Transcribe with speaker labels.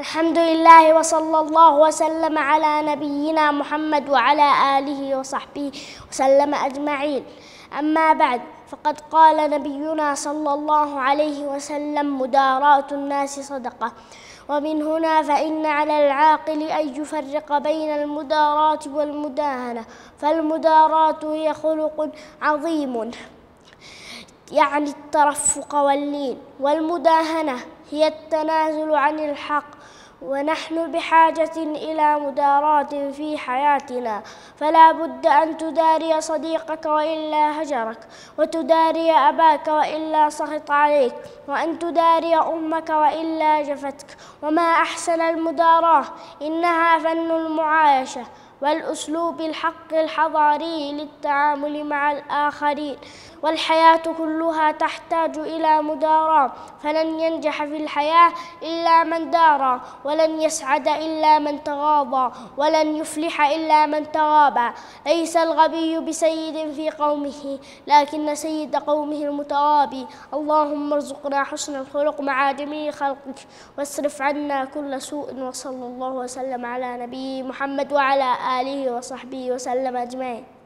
Speaker 1: الحمد لله وصلى الله وسلم على نبينا محمد وعلى آله وصحبه وسلم أجمعين أما بعد فقد قال نبينا صلى الله عليه وسلم مداراة الناس صدقة ومن هنا فإن على العاقل أن يفرق بين المدارات والمداهنة فالمدارات هي خلق عظيم يعني الترفق واللين والمداهنة هي التنازل عن الحق ونحن بحاجة إلى مداراة في حياتنا فلا بد أن تداري صديقك وإلا هجرك وتداري أباك وإلا سخط عليك وأن تداري أمك وإلا جفتك وما أحسن المداراة إنها فن المعايشة والأسلوب الحق الحضاري للتعامل مع الآخرين والحياة كلها تحتاج إلى مداراة فلن ينجح في الحياة إلا من دارى ولن يسعد إلا من تغاضى ولن يفلح إلا من تغابى ليس الغبي بسيد في قومه لكن سيد قومه المتغابي اللهم ارزقنا حسن الخلق مع جميع خلقك واصرف عنا كل سوء وصلى الله وسلم على نبي محمد وعلى آله آله وصحبه وسلم أجمعين